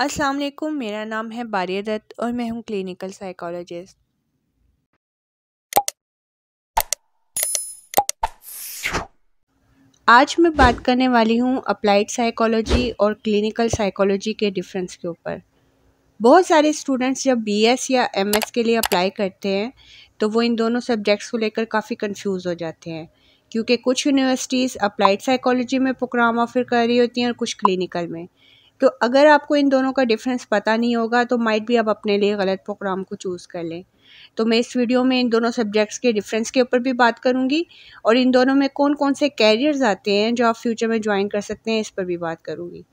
अस्सलाम वालेकुम मेरा नाम है बारिया दत्त और मैं हूँ क्लिनिकल साइकोलॉजिस्ट आज मैं बात करने वाली हूँ अप्लाइड साइकोलॉजी और क्लिनिकल साइकोलॉजी के डिफरेंस के ऊपर बहुत सारे स्टूडेंट्स जब बीएस या एमएस के लिए अप्लाई करते हैं तो वो इन दोनों सब्जेक्ट्स को लेकर काफ़ी कंफ्यूज हो जाते हैं क्योंकि कुछ यूनिवर्सिटीज़ अप्लाइड साइकोलॉजी में प्रोग्राम ऑफर कर रही होती हैं और कुछ क्लिनिकल में तो अगर आपको इन दोनों का डिफरेंस पता नहीं होगा तो माइट भी आप अपने लिए गलत प्रोग्राम को चूज़ कर लें तो मैं इस वीडियो में इन दोनों सब्जेक्ट्स के डिफरेंस के ऊपर भी बात करूँगी और इन दोनों में कौन कौन से कैरियर्स आते हैं जो आप फ्यूचर में ज्वाइन कर सकते हैं इस पर भी बात करूँगी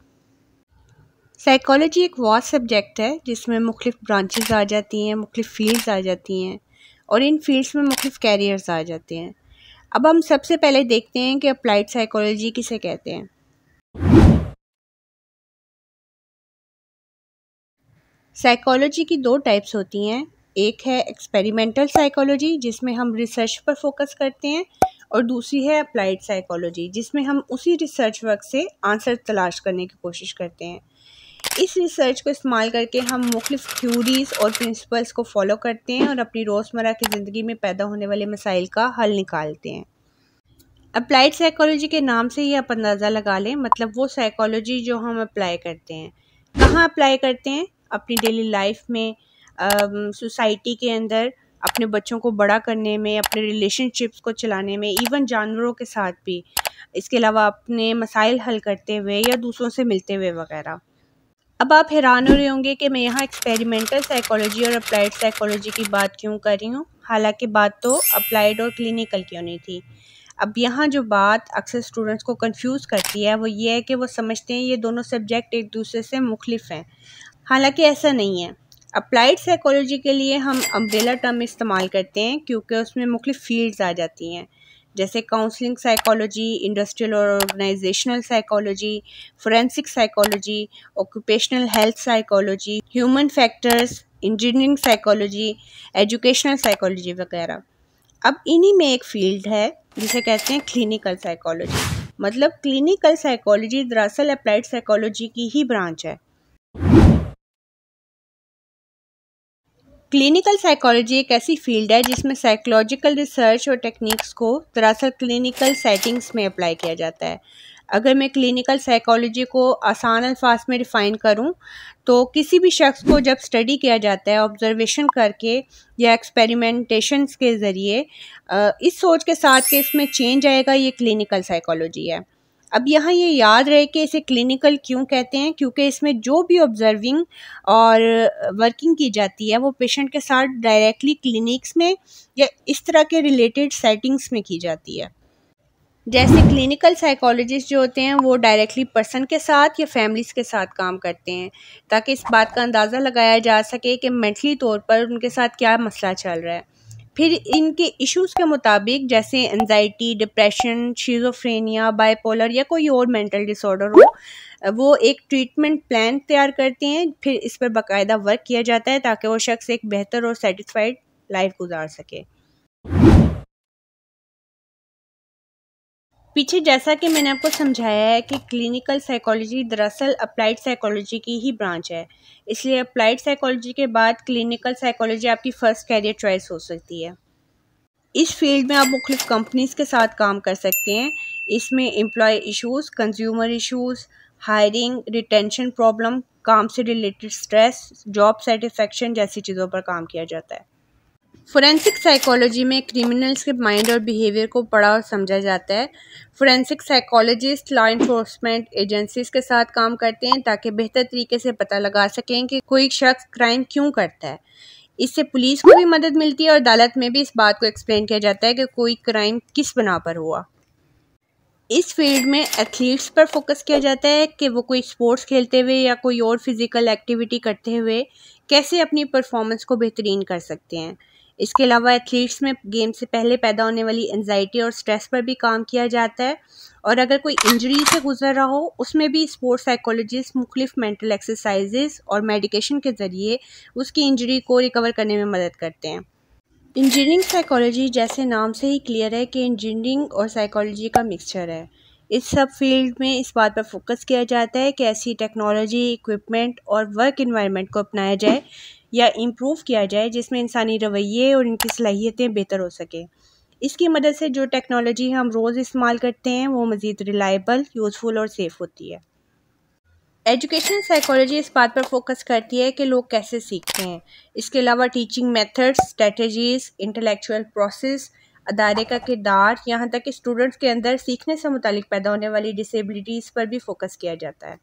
साइकोलॉजी एक वास्ट सब्जेक्ट है जिसमें मुख्तफ ब्रांचेज आ जाती हैं मुख्तफ फील्ड्स आ जाती हैं और इन फील्ड्स में मुख्तफ कैरियर्स आ जाते हैं अब हम सबसे पहले देखते हैं कि अप्लाइड साइकोलॉजी किसे कहते हैं साइकोलॉजी की दो टाइप्स होती हैं एक है एक्सपेरिमेंटल साइकोलॉजी जिसमें हम रिसर्च पर फोकस करते हैं और दूसरी है अप्लाइड साइकोलॉजी जिसमें हम उसी रिसर्च वर्क से आंसर तलाश करने की कोशिश करते हैं इस रिसर्च को इस्तेमाल करके हम मुख्तफ थ्यूरीज और प्रिंसिपल्स को फॉलो करते हैं और अपनी रोज़मर्रा की ज़िंदगी में पैदा होने वाले मसाइल का हल निकालते हैं अप्लाइड साइकोलॉजी के नाम से ही आप अंदाज़ा लगा लें मतलब वो साइकोलॉजी जो हम अप्लाई करते हैं कहाँ अप्लाई करते हैं अपनी डेली लाइफ में सोसाइटी के अंदर अपने बच्चों को बड़ा करने में अपने रिलेशनशिप्स को चलाने में इवन जानवरों के साथ भी इसके अलावा अपने मसाइल हल करते हुए या दूसरों से मिलते हुए वगैरह अब आप हैरान हो रहे होंगे कि मैं यहाँ एक्सपेरिमेंटल साइकोलॉजी और अप्लाइड साइकोलॉजी की बात क्यों कर रही हूँ हालांकि बात तो अप्लाइड और क्लिनिकल क्यों नहीं थी अब यहाँ जो बात अक्सर स्टूडेंट्स को कंफ्यूज करती है वो ये है कि वो समझते हैं ये दोनों सब्जेक्ट एक दूसरे से मुख्तफ हैं हालांकि ऐसा नहीं है अप्लाइड साइकोलॉजी के लिए हम अम्ब्रेला टर्म इस्तेमाल करते हैं क्योंकि उसमें मुख्त फील्ड्स आ जाती हैं जैसे काउंसलिंग साइकोलॉजी इंडस्ट्रियल और organisational psychology forensic psychology occupational health psychology human factors engineering psychology educational psychology वगैरह अब इन्हीं में एक फील्ड है जिसे कहते हैं क्लिनिकल साइकोलॉजी मतलब क्लिनिकल साइकोलॉजी दरअसल अप्लाइड साइकोलॉजी की ही ब्रांच है क्लिनिकल साइकोलॉजी एक ऐसी फील्ड है जिसमें साइकोलॉजिकल रिसर्च और टेक्निक्स को दरअसल क्लिनिकल सेटिंग्स में अप्लाई किया जाता है अगर मैं क्लिनिकल साइकोलॉजी को आसान अल्फाज में रिफ़ाइन करूं तो किसी भी शख्स को जब स्टडी किया जाता है ऑब्जर्वेशन करके या एक्सपेरिमेंटेशन के ज़रिए इस सोच के साथ कि इसमें चेंज आएगा ये क्लिनिकल साइकोलॉजी है अब यहाँ ये याद रहे कि इसे क्लिनिकल क्यों कहते हैं क्योंकि इसमें जो भी ऑब्जर्विंग और वर्किंग की जाती है वो पेशेंट के साथ डायरेक्टली क्लिनिक्स में या इस तरह के रिलेटेड सेटिंग्स में की जाती है जैसे क्लिनिकल साइकोलॉजिस्ट जो होते हैं वो डायरेक्टली पर्सन के साथ या फैमिलीज़ के साथ काम करते हैं ताकि इस बात का अंदाज़ा लगाया जा सके कि मेंटली तौर पर उनके साथ क्या मसला चल रहा है फिर इनके इश्यूज के मुताबिक जैसे एनजाइटी डिप्रेशन शीजोफ्रेनिया बाइपोलर या कोई और मेंटल डिसऑर्डर हो वो एक ट्रीटमेंट प्लान तैयार करते हैं फिर इस पर बाकायदा वर्क किया जाता है ताकि वो शख्स एक बेहतर और सेटिस्फाइड लाइफ गुजार सके पीछे जैसा कि मैंने आपको समझाया है कि क्लिनिकल साइकोलॉजी दरअसल अप्लाइड साइकोलॉजी की ही ब्रांच है इसलिए अप्लाइड साइकोलॉजी के बाद क्लिनिकल साइकोलॉजी आपकी फ़र्स्ट कैरियर चॉइस हो सकती है इस फील्ड में आप मुख्तलिफ कंपनीज़ के साथ काम कर सकते हैं इसमें employ issues consumer issues hiring retention problem काम से रिलेटेड स्ट्रेस जॉब सेटिस्फेक्शन जैसी चीज़ों पर काम किया जाता है फोरेंसिक साइकोलॉजी में क्रिमिनल्स के माइंड और बिहेवियर को पढ़ा और समझा जाता है forensic psychologist law enforcement agencies के साथ काम करते हैं ताकि बेहतर तरीके से पता लगा सकें कि कोई शख्स क्राइम क्यों करता है इससे पुलिस को भी मदद मिलती है और अदालत में भी इस बात को एक्सप्लेन किया जाता है कि कोई क्राइम किस बना पर हुआ इस फील्ड में एथलीट्स पर फोकस किया जाता है कि वो कोई स्पोर्ट्स खेलते हुए या कोई और फिजिकल एक्टिविटी करते हुए कैसे अपनी परफॉर्मेंस को बेहतरीन कर सकते हैं इसके अलावा एथलीट्स में गेम से पहले पैदा होने वाली एनजाइटी और स्ट्रेस पर भी काम किया जाता है और अगर कोई इंजरी से गुजर रहा हो उसमें भी स्पोर्ट्स साइकोलॉजिस्ट मुख्तफ मेंटल एक्सरसाइजेज और मेडिकेशन के ज़रिए उसकी इंजरी को रिकवर करने में मदद करते हैं इंजीनियरिंग साइकोलॉजी जैसे नाम से ही क्लियर है कि इंजीनियरिंग और साइकोलॉजी का मिक्सचर है इस सब फील्ड में इस बात पर फोकस किया जाता है कि ऐसी टेक्नोलॉजी इक्विपमेंट और वर्क इन्वायरमेंट को अपनाया जाए या इम्प्रूव किया जाए जिसमें इंसानी रवैये और इनकी सलाहियतें बेहतर हो सकें इसकी मदद से जो टेक्नोलॉजी हम रोज़ इस्तेमाल करते हैं वो मज़ीद रिलायबल यूज़फुल और सेफ़ होती है एजुकेशन साइकोलॉजी इस बात पर फोकस करती है कि लोग कैसे सीखते हैं इसके अलावा teaching methods strategies intellectual process अदारे का किरदार यहाँ तक कि स्टूडेंट्स के अंदर सीखने से मुतल पैदा होने वाली डिसेबिलिटीज़ पर भी फोकस किया जाता है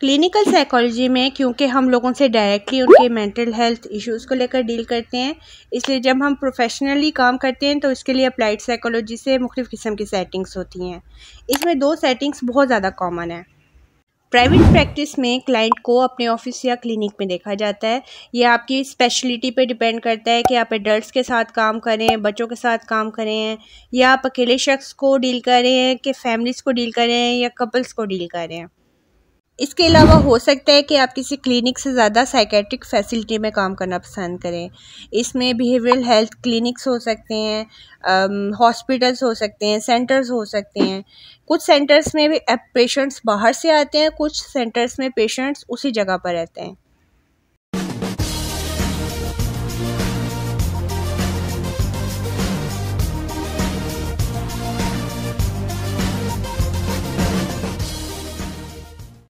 क्लिनिकल साइकोलॉजी में क्योंकि हम लोगों से डायरेक्टली उनके मेंटल हेल्थ इश्यूज को लेकर डील करते हैं इसलिए जब हम प्रोफेशनली काम करते हैं तो इसके लिए अप्लाइड साइकोलॉजी से मुख्तु किस्म की सेटिंग्स होती हैं इसमें दो सेटिंग्स बहुत ज़्यादा कॉमन है प्राइवेट प्रैक्टिस में क्लाइंट को अपने ऑफिस या क्लिनिक में देखा जाता है यह आपकी स्पेशलिटी पे डिपेंड करता है कि आप एडल्ट्स के साथ काम करें बच्चों के साथ काम करें या आप अकेले शख्स को डील करें कि फैमिलीज़ को डील करें या कपल्स को डील करें इसके अलावा हो सकता है कि आप किसी क्लिनिक से ज़्यादा साइकेट्रिक फैसिलिटी में काम करना पसंद करें इसमें बिहेवियरल हेल्थ क्लिनिक्स हो सकते हैं हॉस्पिटल्स हो सकते हैं सेंटर्स हो सकते हैं कुछ सेंटर्स में भी पेशेंट्स बाहर से आते हैं कुछ सेंटर्स में पेशेंट्स उसी जगह पर रहते हैं